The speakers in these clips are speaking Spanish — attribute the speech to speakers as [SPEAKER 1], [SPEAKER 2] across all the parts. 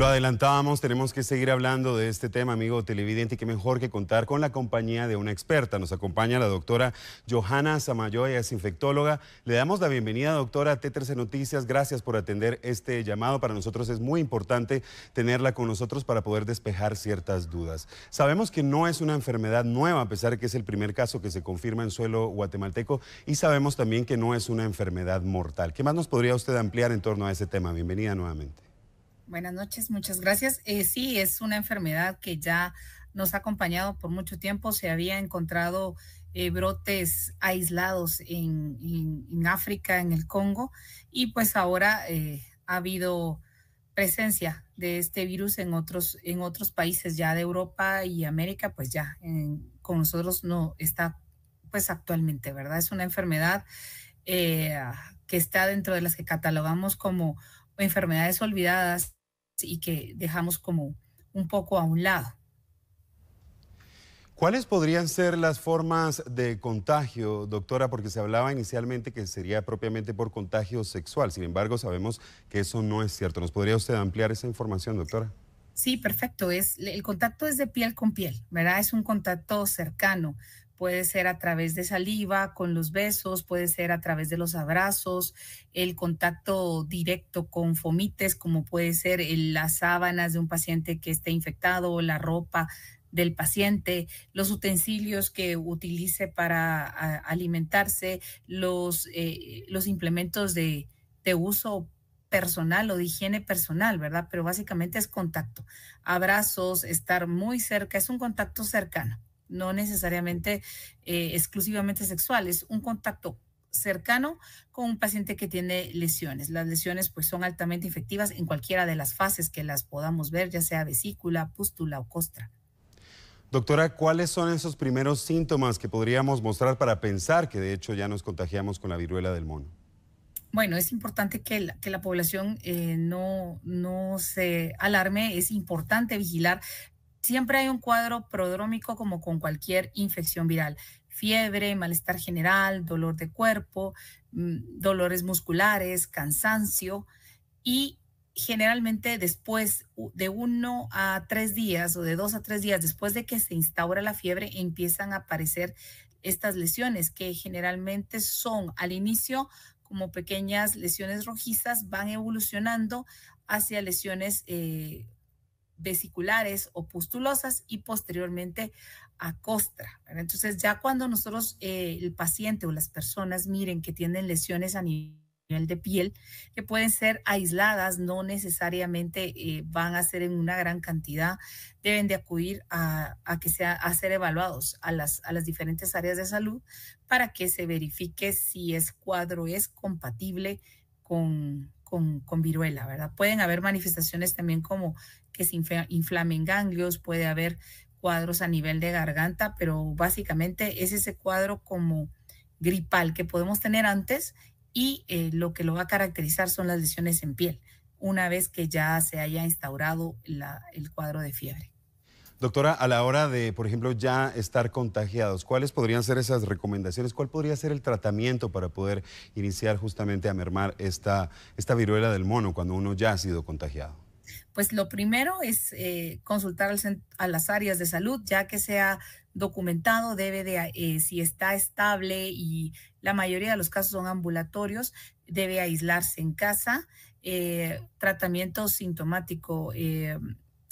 [SPEAKER 1] Lo adelantábamos, tenemos que seguir hablando de este tema, amigo televidente, y qué mejor que contar con la compañía de una experta. Nos acompaña la doctora Johanna Samayoya, es infectóloga. Le damos la bienvenida, doctora T13 Noticias. Gracias por atender este llamado. Para nosotros es muy importante tenerla con nosotros para poder despejar ciertas dudas. Sabemos que no es una enfermedad nueva, a pesar de que es el primer caso que se confirma en suelo guatemalteco, y sabemos también que no es una enfermedad mortal. ¿Qué más nos podría usted ampliar en torno a ese tema? Bienvenida nuevamente.
[SPEAKER 2] Buenas noches, muchas gracias. Eh, sí, es una enfermedad que ya nos ha acompañado por mucho tiempo. Se había encontrado eh, brotes aislados en, África, en el Congo, y pues ahora eh, ha habido presencia de este virus en otros, en otros países ya de Europa y América, pues ya con nosotros no está pues actualmente, ¿verdad? Es una enfermedad eh, que está dentro de las que catalogamos como enfermedades olvidadas y que dejamos como un poco a un lado.
[SPEAKER 1] ¿Cuáles podrían ser las formas de contagio, doctora? Porque se hablaba inicialmente que sería propiamente por contagio sexual. Sin embargo, sabemos que eso no es cierto. ¿Nos podría usted ampliar esa información, doctora?
[SPEAKER 2] Sí, perfecto. Es, el contacto es de piel con piel, ¿verdad? Es un contacto cercano puede ser a través de saliva, con los besos, puede ser a través de los abrazos, el contacto directo con fomites, como puede ser las sábanas de un paciente que esté infectado, la ropa del paciente, los utensilios que utilice para alimentarse, los, eh, los implementos de, de uso personal o de higiene personal, ¿verdad? Pero básicamente es contacto. Abrazos, estar muy cerca, es un contacto cercano no necesariamente eh, exclusivamente sexual, es un contacto cercano con un paciente que tiene lesiones. Las lesiones pues son altamente infectivas en cualquiera de las fases que las podamos ver, ya sea vesícula, pústula o costra.
[SPEAKER 1] Doctora, ¿cuáles son esos primeros síntomas que podríamos mostrar para pensar que de hecho ya nos contagiamos con la viruela del mono?
[SPEAKER 2] Bueno, es importante que la, que la población eh, no, no se alarme, es importante vigilar Siempre hay un cuadro prodrómico como con cualquier infección viral. Fiebre, malestar general, dolor de cuerpo, mm, dolores musculares, cansancio y generalmente después de uno a tres días o de dos a tres días después de que se instaura la fiebre empiezan a aparecer estas lesiones que generalmente son al inicio como pequeñas lesiones rojizas, van evolucionando hacia lesiones eh, vesiculares o pustulosas y posteriormente a costra. Entonces ya cuando nosotros, eh, el paciente o las personas miren que tienen lesiones a nivel de piel que pueden ser aisladas, no necesariamente eh, van a ser en una gran cantidad, deben de acudir a, que sea, a ser evaluados a las, a las diferentes áreas de salud para que se verifique si es cuadro es compatible con, con, viruela, ¿verdad? Pueden haber manifestaciones también como que se inflamen ganglios, puede haber cuadros a nivel de garganta, pero básicamente es ese cuadro como gripal que podemos tener antes y eh, lo que lo va a caracterizar son las lesiones en piel, una vez que ya se haya instaurado el cuadro de fiebre.
[SPEAKER 1] Doctora, a la hora de, por ejemplo, ya estar contagiados, ¿cuáles podrían ser esas recomendaciones? ¿Cuál podría ser el tratamiento para poder iniciar justamente a mermar esta, esta viruela del mono cuando uno ya ha sido contagiado?
[SPEAKER 2] Pues lo primero es eh, consultar a las áreas de salud, ya que sea documentado, debe de, eh, si está estable y la mayoría de los casos son ambulatorios, debe aislarse en casa, eh, tratamiento sintomático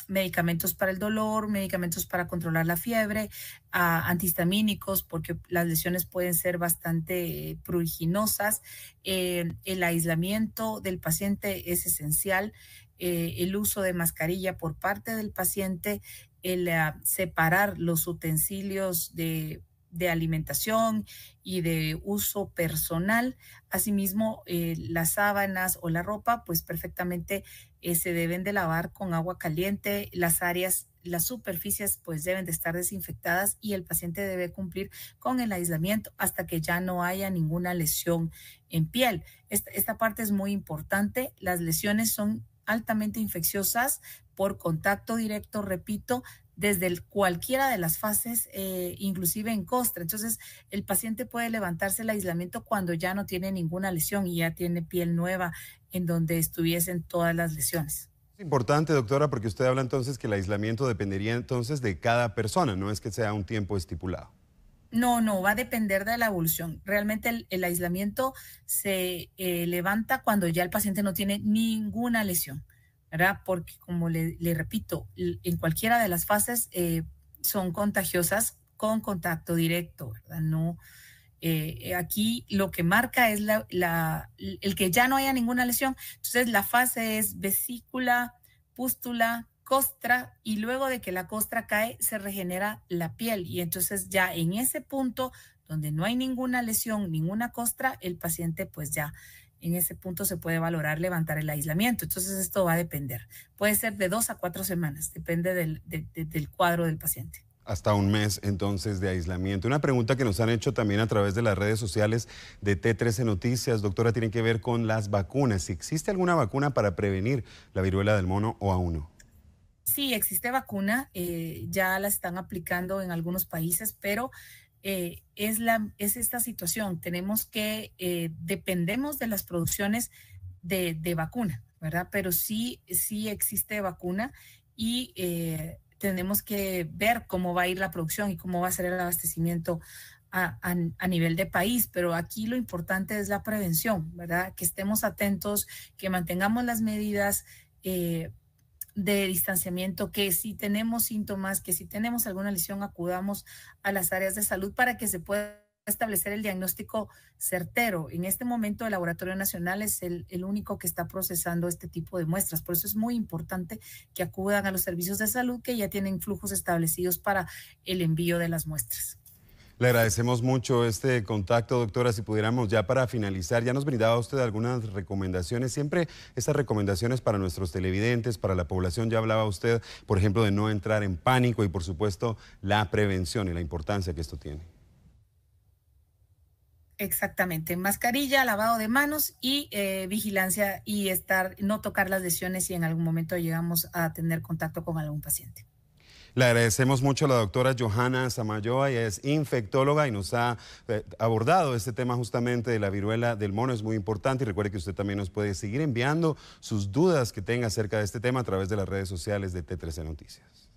[SPEAKER 2] medicamentos para el dolor, medicamentos para controlar la fiebre, antihistamínicos, porque las lesiones pueden ser bastante eh, pruriginosas. Eh, el aislamiento del paciente es esencial. Eh, el uso de mascarilla por parte del paciente, el ah, separar los utensilios de de alimentación y de uso personal. Asimismo, eh, las sábanas o la ropa, pues perfectamente eh, se deben de lavar con agua caliente. Las áreas, las superficies, pues deben de estar desinfectadas y el paciente debe cumplir con el aislamiento hasta que ya no haya ninguna lesión en piel. esta parte es muy importante. Las lesiones son altamente infecciosas por contacto directo, repito, desde cualquiera de las fases, eh, inclusive en costra. Entonces, el paciente puede levantarse el aislamiento cuando ya no tiene ninguna lesión y ya tiene piel nueva en donde estuviesen todas las lesiones.
[SPEAKER 1] Es importante, doctora, porque usted habla entonces que el aislamiento dependería entonces de cada persona, no es que sea un tiempo estipulado.
[SPEAKER 2] No, no, va a depender de la evolución. Realmente el, aislamiento se eh, levanta cuando ya el paciente no tiene ninguna lesión. Porque como le, repito, en cualquiera de las fases eh, son contagiosas con contacto directo, No, eh, aquí lo que marca es la, el que ya no haya ninguna lesión. Entonces la fase es vesícula, pústula, costra y luego de que la costra cae se regenera la piel y entonces ya en ese punto donde no hay ninguna lesión, ninguna costra, el paciente pues ya en ese punto se puede valorar levantar el aislamiento. Entonces esto va a depender. Puede ser de dos a cuatro semanas, depende del, cuadro del paciente
[SPEAKER 1] hasta un mes entonces de aislamiento. Una pregunta que nos han hecho también a través de las redes sociales de T13 Noticias, doctora, tiene que ver con las vacunas. ¿Si ¿Existe alguna vacuna para prevenir la viruela del mono o a uno?
[SPEAKER 2] Sí, existe vacuna, eh, ya la están aplicando en algunos países, pero eh, es, la, es esta situación. Tenemos que, eh, dependemos de las producciones de, vacuna, ¿verdad? Pero sí, sí existe vacuna y eh, tenemos que ver cómo va a ir la producción y cómo va a ser el abastecimiento a, nivel de país, pero aquí lo importante es la prevención, ¿verdad? Que estemos atentos, que mantengamos las medidas de distanciamiento, que si tenemos síntomas, que si tenemos alguna lesión, acudamos a las áreas de salud para que se pueda establecer el diagnóstico certero. En este momento el Laboratorio Nacional es el, el, único que está procesando este tipo de muestras. Por eso es muy importante que acudan a los servicios de salud que ya tienen flujos establecidos para el envío de las muestras.
[SPEAKER 1] Le agradecemos mucho este contacto, doctora. Si pudiéramos ya para finalizar, ya nos brindaba usted algunas recomendaciones. Siempre estas recomendaciones para nuestros televidentes, para la población, ya hablaba usted, por ejemplo, de no entrar en pánico y por supuesto la prevención y la importancia que esto tiene.
[SPEAKER 2] Exactamente, mascarilla, lavado de manos y eh, vigilancia y estar, no tocar las lesiones si en algún momento llegamos a tener contacto con algún paciente.
[SPEAKER 1] Le agradecemos mucho a la doctora Johanna Samayoa, ella es infectóloga y nos ha eh, abordado este tema justamente de la viruela del mono. Es muy importante y recuerde que usted también nos puede seguir enviando sus dudas que tenga acerca de este tema a través de las redes sociales de T13 Noticias.